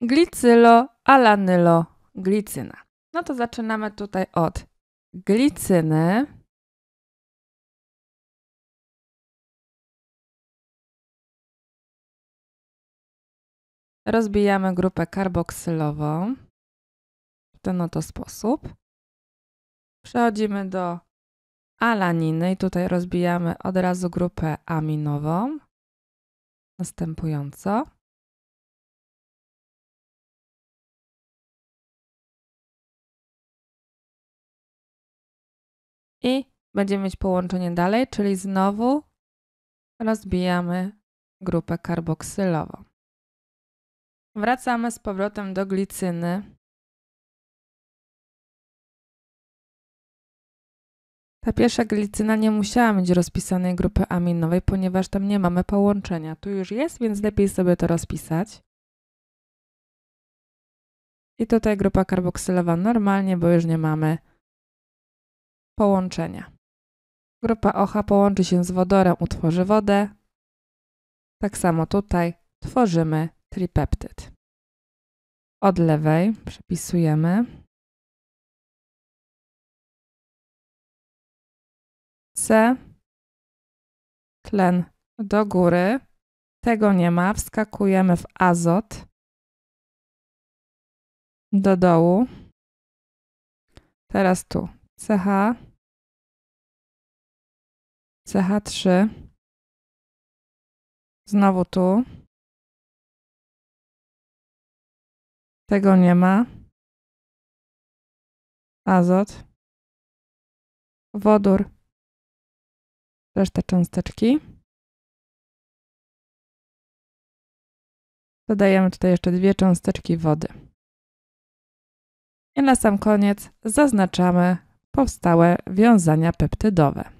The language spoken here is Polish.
glicyloalanyloglicyna. No to zaczynamy tutaj od glicyny. Rozbijamy grupę karboksylową w ten oto sposób. Przechodzimy do alaniny i tutaj rozbijamy od razu grupę aminową następująco. i będziemy mieć połączenie dalej, czyli znowu rozbijamy grupę karboksylową. Wracamy z powrotem do glicyny. Ta pierwsza glicyna nie musiała mieć rozpisanej grupy aminowej, ponieważ tam nie mamy połączenia. Tu już jest, więc lepiej sobie to rozpisać. I tutaj grupa karboksylowa normalnie, bo już nie mamy połączenia. Grupa OH połączy się z wodorem, utworzy wodę. Tak samo tutaj tworzymy tripeptyd. Od lewej przepisujemy. C, tlen do góry. Tego nie ma. Wskakujemy w azot. Do dołu. Teraz tu CH CH3. Znowu tu. Tego nie ma. Azot. Wodór. Reszta cząsteczki. Dodajemy tutaj jeszcze dwie cząsteczki wody. I na sam koniec zaznaczamy powstałe wiązania peptydowe.